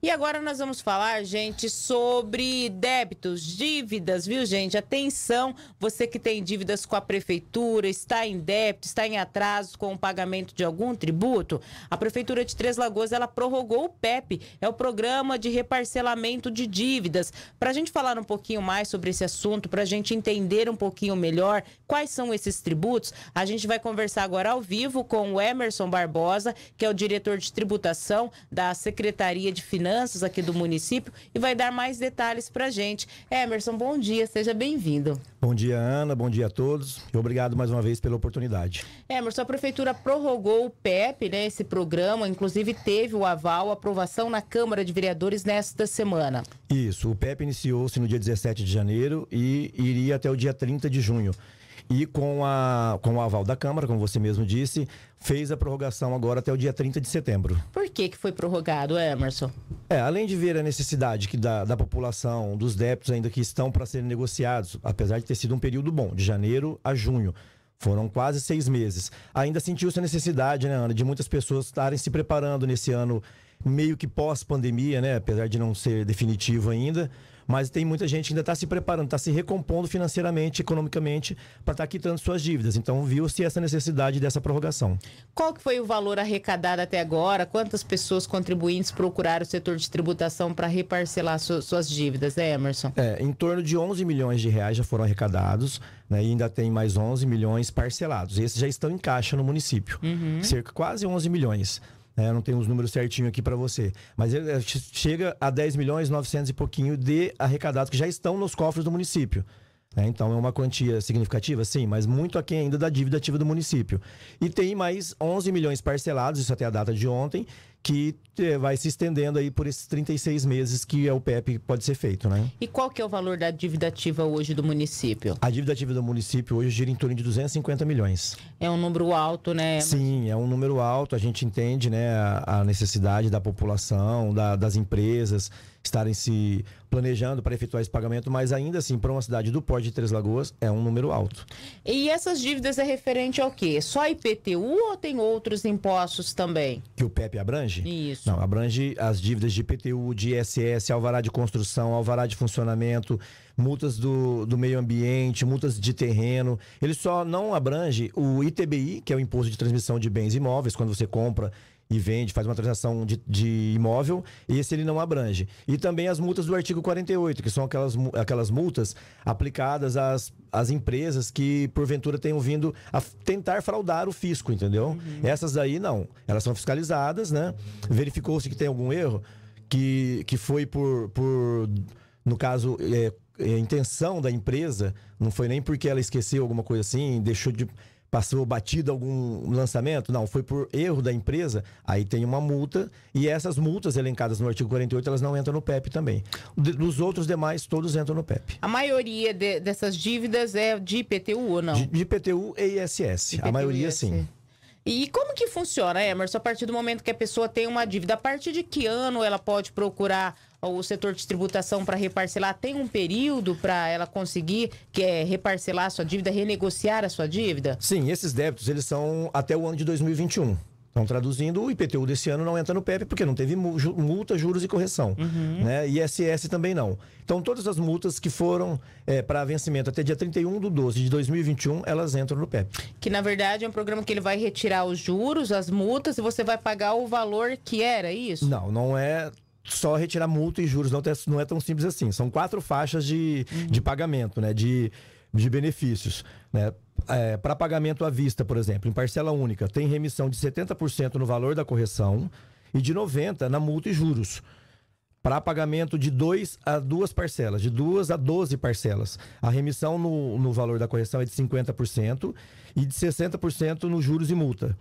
E agora nós vamos falar, gente, sobre débitos, dívidas, viu, gente? Atenção, você que tem dívidas com a prefeitura, está em débito, está em atraso com o pagamento de algum tributo, a prefeitura de Três Lagoas ela prorrogou o PEP, é o programa de reparcelamento de dívidas. Para a gente falar um pouquinho mais sobre esse assunto, para a gente entender um pouquinho melhor quais são esses tributos, a gente vai conversar agora ao vivo com o Emerson Barbosa, que é o diretor de tributação da Secretaria de Finanças finanças aqui do município e vai dar mais detalhes para gente. Emerson, bom dia, seja bem-vindo. Bom dia, Ana, bom dia a todos e obrigado mais uma vez pela oportunidade. Emerson, a Prefeitura prorrogou o PEP, né, esse programa, inclusive teve o aval, aprovação na Câmara de Vereadores nesta semana. Isso, o PEP iniciou-se no dia 17 de janeiro e iria até o dia 30 de junho e com, a, com o aval da Câmara, como você mesmo disse, fez a prorrogação agora até o dia 30 de setembro. Por que, que foi prorrogado, Emerson? É, além de ver a necessidade que da, da população, dos débitos ainda que estão para serem negociados, apesar de ter sido um período bom, de janeiro a junho. Foram quase seis meses. Ainda sentiu-se a necessidade, né, Ana, de muitas pessoas estarem se preparando nesse ano meio que pós-pandemia, né? Apesar de não ser definitivo ainda mas tem muita gente que ainda está se preparando, está se recompondo financeiramente, economicamente, para estar tá quitando suas dívidas. Então, viu-se essa necessidade dessa prorrogação. Qual que foi o valor arrecadado até agora? Quantas pessoas contribuintes procuraram o setor de tributação para reparcelar su suas dívidas, né, Emerson? É, em torno de 11 milhões de reais já foram arrecadados, né, e ainda tem mais 11 milhões parcelados. Esses já estão em caixa no município, uhum. cerca quase 11 milhões. Né? Eu não tenho os números certinho aqui para você. Mas é, é, chega a 10 milhões 900 e pouquinho de arrecadados que já estão nos cofres do município. Né? Então é uma quantia significativa, sim, mas muito aquém ainda da dívida ativa do município. E tem mais 11 milhões parcelados, isso até a data de ontem, que eh, vai se estendendo aí por esses 36 meses que é o PEP pode ser feito, né? E qual que é o valor da dívida ativa hoje do município? A dívida ativa do município hoje gira em torno de 250 milhões. É um número alto, né? Sim, é um número alto, a gente entende, né, a necessidade da população, da, das empresas estarem se planejando para efetuar esse pagamento, mas ainda assim, para uma cidade do porte de Três Lagoas, é um número alto. E essas dívidas é referente ao quê? Só IPTU ou tem outros impostos também? Que o PEP abrange? Isso. Não, abrange as dívidas de IPTU, de ISS, alvará de construção, alvará de funcionamento, multas do, do meio ambiente, multas de terreno. Ele só não abrange o ITBI, que é o Imposto de Transmissão de Bens Imóveis, quando você compra e vende, faz uma transação de, de imóvel, esse ele não abrange. E também as multas do artigo 48, que são aquelas, aquelas multas aplicadas às, às empresas que, porventura, tenham vindo a tentar fraudar o fisco, entendeu? Uhum. Essas aí não. Elas são fiscalizadas, né? Verificou-se que tem algum erro, que, que foi por, por, no caso. É, a é intenção da empresa não foi nem porque ela esqueceu alguma coisa assim, deixou de passou batido algum lançamento? Não, foi por erro da empresa, aí tem uma multa e essas multas elencadas no artigo 48, elas não entram no PEP também. Dos outros demais, todos entram no PEP. A maioria de, dessas dívidas é de IPTU ou não? De, de IPTU e ISS, IPTU, a maioria ISS. sim. E como que funciona, Emerson, a partir do momento que a pessoa tem uma dívida? A partir de que ano ela pode procurar o setor de tributação para reparcelar tem um período para ela conseguir que é, reparcelar a sua dívida, renegociar a sua dívida? Sim, esses débitos eles são até o ano de 2021. Então, traduzindo, o IPTU desse ano não entra no PEP porque não teve multa, juros e correção. Uhum. Né? ISS também não. Então, todas as multas que foram é, para vencimento até dia 31 de 12 de 2021, elas entram no PEP. Que, na verdade, é um programa que ele vai retirar os juros, as multas, e você vai pagar o valor que era, é isso? Não, não é só retirar multa e juros, não, não é tão simples assim. São quatro faixas de, uhum. de pagamento, né? De, de benefícios. Né? É, Para pagamento à vista, por exemplo, em parcela única, tem remissão de 70% no valor da correção e de 90% na multa e juros para pagamento de dois a duas parcelas, de duas a 12 parcelas. A remissão no, no valor da correção é de 50% e de 60% nos juros e multa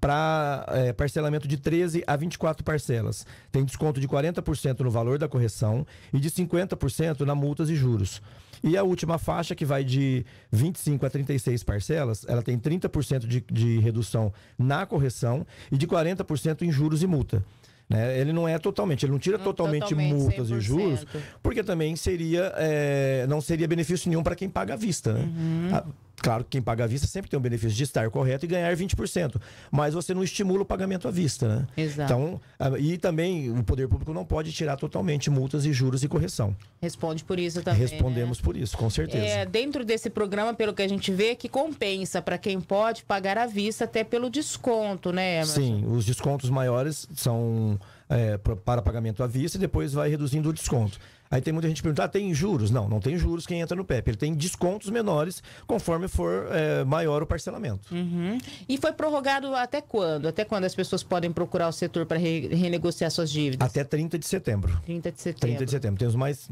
para é, parcelamento de 13 a 24 parcelas. Tem desconto de 40% no valor da correção e de 50% na multas e juros. E a última faixa, que vai de 25 a 36 parcelas, ela tem 30% de, de redução na correção e de 40% em juros e multa. Né? Ele não é totalmente, ele não tira não totalmente, totalmente, multas 100%. e juros, porque também seria é, não seria benefício nenhum para quem paga à vista. Né? Uhum. A, Claro que quem paga à vista sempre tem o benefício de estar correto e ganhar 20%, mas você não estimula o pagamento à vista, né? Exato. Então, ah, e também o poder público não pode tirar totalmente multas e juros e correção. Responde por isso também. Respondemos né? por isso, com certeza. É, dentro desse programa, pelo que a gente vê, que compensa para quem pode pagar à vista até pelo desconto, né? Emerson? Sim, os descontos maiores são é, para pagamento à vista e depois vai reduzindo o desconto. Aí tem muita gente perguntar, ah, tem juros? Não, não tem juros quem entra no PEP. Ele tem descontos menores conforme for é, maior o parcelamento. Uhum. E foi prorrogado até quando? Até quando as pessoas podem procurar o setor para re renegociar suas dívidas? Até 30 de setembro. 30 de setembro. 30 de setembro. Temos mais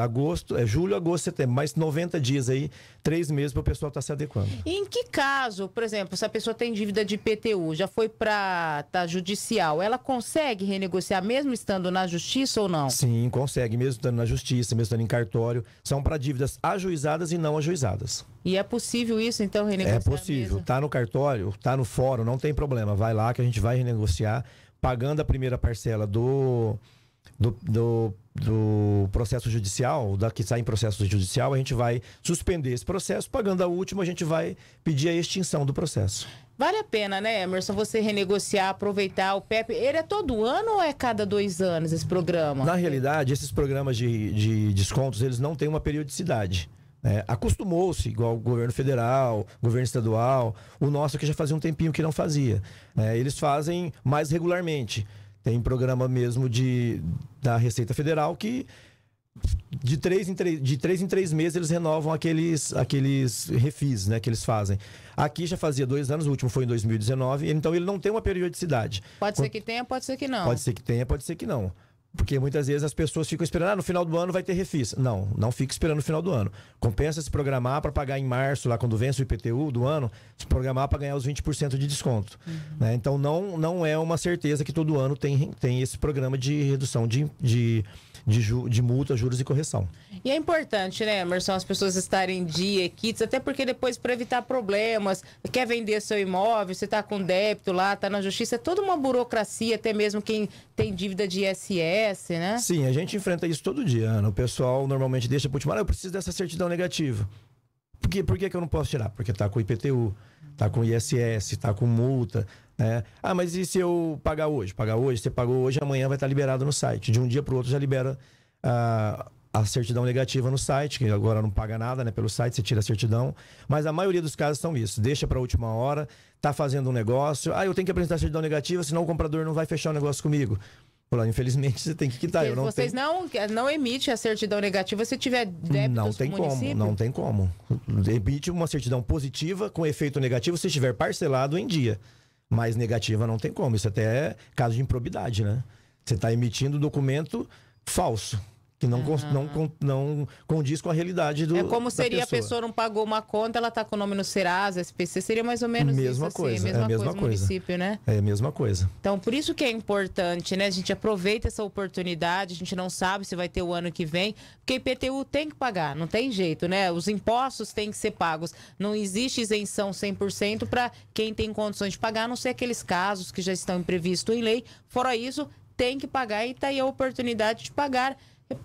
agosto, é julho, agosto, setembro. Mais 90 dias aí, três meses para o pessoal estar tá se adequando. E em que caso, por exemplo, se a pessoa tem dívida de PTU, já foi para tá judicial, ela consegue renegociar mesmo estando na justiça ou não? Sim, consegue. Mesmo estando na justiça, mesmo estando em cartório, são para dívidas ajuizadas e não ajuizadas. E é possível isso, então, renegociar? É possível. Está no cartório, está no fórum, não tem problema. Vai lá que a gente vai renegociar, pagando a primeira parcela do, do, do, do, processo judicial, da que está em processo judicial, a gente vai suspender esse processo, pagando a última, a gente vai pedir a extinção do processo. Vale a pena, né, Emerson, você renegociar, aproveitar o PEP. Ele é todo ano ou é cada dois anos esse programa? Na realidade, esses programas de, de descontos, eles não têm uma periodicidade. É, acostumou-se, igual o governo federal, governo estadual, o nosso que já fazia um tempinho que não fazia. É, eles fazem mais regularmente. Tem programa mesmo de, da Receita Federal que de três, em três, de três em três meses eles renovam aqueles, aqueles refis né, que eles fazem. Aqui já fazia dois anos, o último foi em 2019, então ele não tem uma periodicidade. Pode ser que tenha, pode ser que não. Pode ser que tenha, pode ser que não. Porque muitas vezes as pessoas ficam esperando, ah, no final do ano vai ter refis. Não, não fica esperando o final do ano. Compensa se programar para pagar em março, lá quando vence o IPTU do ano, se programar para ganhar os 20% de desconto. Uhum. Né? Então não, não é uma certeza que todo ano tem, tem esse programa de redução de, de, de, ju, de multa, juros e correção. E é importante, né, Emerson, as pessoas estarem em dia, kits, até porque depois para evitar problemas, quer vender seu imóvel, você está com débito lá, está na justiça, é toda uma burocracia, até mesmo quem tem dívida de ISS aparece, né? Sim, a gente enfrenta isso todo dia, né? O pessoal normalmente deixa para última hora, eu preciso dessa certidão negativa. Por, que, por que eu não posso tirar? Porque tá com IPTU, tá com ISS, tá com multa, né? Ah, mas e se eu pagar hoje? Pagar hoje, você pagou hoje, amanhã vai estar tá liberado no site. De um dia para o outro já libera a, ah, a certidão negativa no site, que agora não paga nada, né? Pelo site você tira a certidão. Mas a maioria dos casos são isso. Deixa para a última hora, tá fazendo um negócio. Ah, eu tenho que apresentar a certidão negativa, senão o comprador não vai fechar o negócio comigo. Falou, infelizmente você tem que quitar. Eu não Vocês tenho... não, não emitem a certidão negativa se tiver débitos Não tem como, não tem como. Emite uma certidão positiva com efeito negativo se estiver parcelado em dia. Mas negativa não tem como. Isso até é caso de improbidade, né? Você está emitindo documento falso que não, não, não condiz com a realidade do. É como seria pessoa. a pessoa não pagou uma conta, ela está com o nome no Serasa, SPC, seria mais ou menos mesma isso, assim, coisa, assim, mesma, é a mesma coisa, coisa. município, né? É a mesma coisa. Então, por isso que é importante, né? A gente aproveita essa oportunidade, a gente não sabe se vai ter o ano que vem, porque IPTU tem que pagar, não tem jeito, né? Os impostos têm que ser pagos. Não existe isenção 100% para quem tem condições de pagar, a não ser aqueles casos que já estão imprevistos em lei. Fora isso, tem que pagar e tá aí a oportunidade de pagar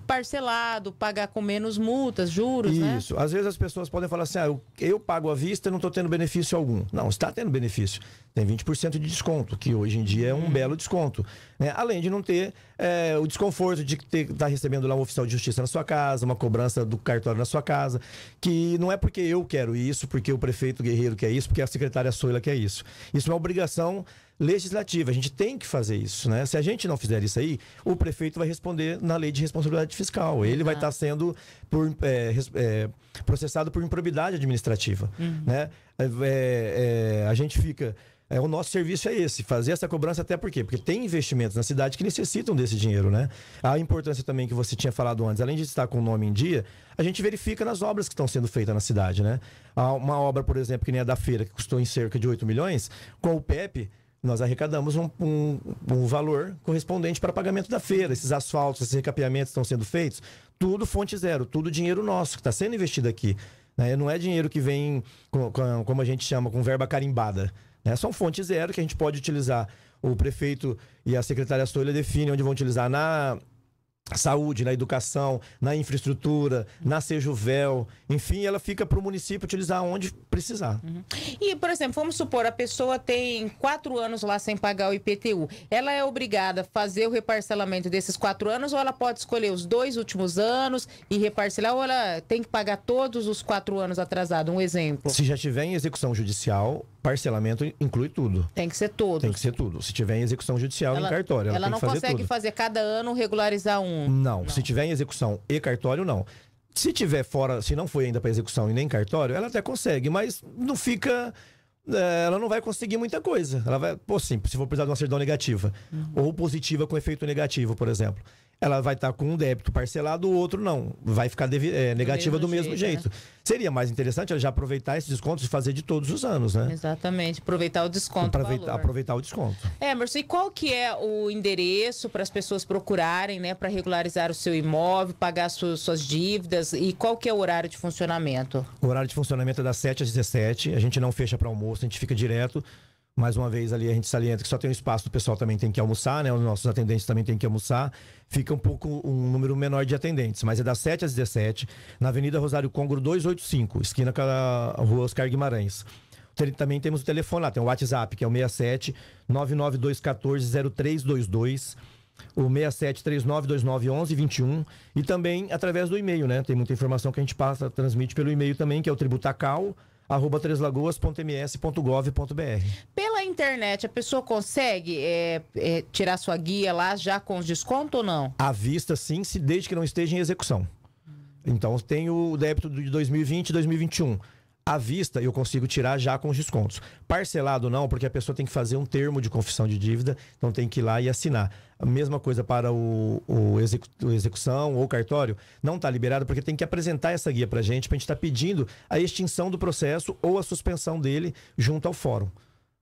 parcelado, pagar com menos multas, juros, né? Isso. Né? Às vezes as pessoas podem falar assim, ah, eu, eu pago à vista e não estou tendo benefício algum. Não, está tendo benefício. Tem 20% de desconto, que hoje em dia é um uhum. belo desconto. Né? Além de não ter é, o desconforto de estar tá recebendo lá um oficial de justiça na sua casa, uma cobrança do cartório na sua casa, que não é porque eu quero isso, porque o prefeito Guerreiro quer isso, porque a secretária Soila quer isso. Isso é uma obrigação legislativa. A gente tem que fazer isso, né? Se a gente não fizer isso aí, o prefeito vai responder na lei de responsabilidade fiscal. Ele vai estar tá sendo por, é, é, processado por improbidade administrativa, uhum. né? É, é, é, a gente fica é, o nosso serviço é esse, fazer essa cobrança até por quê? Porque tem investimentos na cidade que necessitam desse dinheiro, né? A importância também que você tinha falado antes, além de estar com o nome em dia, a gente verifica nas obras que estão sendo feitas na cidade, né? Há uma obra, por exemplo, que nem a da feira, que custou em cerca de 8 milhões, com o PEP, nós arrecadamos um, um, um valor correspondente para pagamento da feira. Esses asfaltos, esses recapeamentos estão sendo feitos, tudo fonte zero, tudo dinheiro nosso que está sendo investido aqui. Né? Não é dinheiro que vem, com, com, como a gente chama, com verba carimbada. Né? São fontes zero que a gente pode utilizar. O prefeito e a secretária Stoila definem onde vão utilizar na, saúde, na educação, na infraestrutura, na Sejuvel, enfim, ela fica para o município utilizar onde precisar. Uhum. E, por exemplo, vamos supor, a pessoa tem quatro anos lá sem pagar o IPTU. Ela é obrigada a fazer o reparcelamento desses quatro anos ou ela pode escolher os dois últimos anos e reparcelar ou ela tem que pagar todos os quatro anos atrasado? Um exemplo. Se já tiver em execução judicial, Parcelamento inclui tudo. Tem que ser tudo. Tem que ser tudo. Se tiver em execução judicial ela, em cartório, ela, ela não fazer consegue tudo. fazer cada ano regularizar um. Não, não, se tiver em execução e cartório não. Se tiver fora, se não foi ainda para execução e nem cartório, ela até consegue, mas não fica eh, ela não vai conseguir muita coisa. Ela vai, pô, sim, se for precisar de uma certidão negativa uhum. ou positiva com efeito negativo, por exemplo ela vai estar tá com um débito parcelado, o outro não. Vai ficar é, negativa do mesmo, do mesmo jeito. jeito. Né? Seria mais interessante ela já aproveitar esse desconto e fazer de todos os anos, né? Exatamente. Aproveitar o desconto. Aproveitar, aproveitar o desconto. É, Emerson, é, e qual que é o endereço para as pessoas procurarem, né? Para regularizar o seu imóvel, pagar su suas dívidas e qual que é o horário de funcionamento? O horário de funcionamento é das 7 às 17. A gente não fecha para almoço, a gente fica direto. Mais uma vez ali a gente salienta que só tem um espaço, o pessoal também tem que almoçar, né? Os nossos atendentes também tem que almoçar. Fica um pouco um número menor de atendentes, mas é das 7 às 17, na Avenida Rosário Congro 285, esquina com a Rua Oscar Guimarães. Também temos o telefone lá, tem o WhatsApp, que é o 67 0322 o 6739291121 e também através do e-mail, né? Tem muita informação que a gente passa, transmite pelo e-mail também, que é o tributacal arroba treslagoas.ms.gov.br. Pela internet, a pessoa consegue é, é, tirar sua guia lá já com os desconto ou não? À vista, sim, se desde que não esteja em execução. Então tem o débito de 2020 e 2021 à vista eu consigo tirar já com os descontos. Parcelado não, porque a pessoa tem que fazer um termo de confissão de dívida, então tem que ir lá e assinar. A mesma coisa para o, o, execu, o execução ou cartório, não está liberado porque tem que apresentar essa guia para a gente, para a gente estar tá pedindo a extinção do processo ou a suspensão dele junto ao fórum.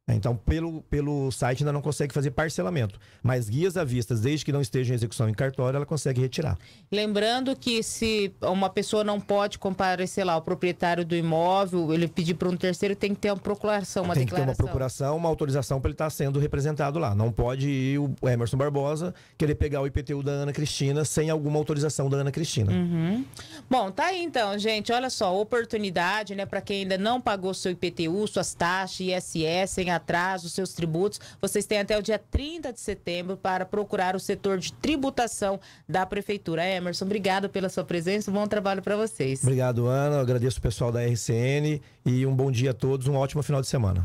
Né? Então, pelo, pelo site ainda não consegue fazer parcelamento, mas guias à vista, desde que não esteja em execução em cartório, ela consegue retirar. Lembrando que se uma pessoa não pode comparecer lá, o proprietário do imóvel, ele pedir para um terceiro, tem que ter uma procuração, uma tem declaração. Tem que ter uma procuração, uma autorização para ele estar sendo representado lá. Não pode ir o Emerson Barbosa querer pegar o IPTU da Ana Cristina sem alguma autorização da Ana Cristina. Uhum. Bom, tá aí então, gente. Olha só, oportunidade, né, para quem ainda não pagou seu IPTU, suas taxas, ISS, sem atrás dos seus tributos. Vocês têm até o dia 30 de setembro para procurar o setor de tributação da Prefeitura. Emerson, obrigado pela sua presença. Um bom trabalho para vocês. Obrigado, Ana. agradeço o pessoal da RCN e um bom dia a todos. Um ótimo final de semana.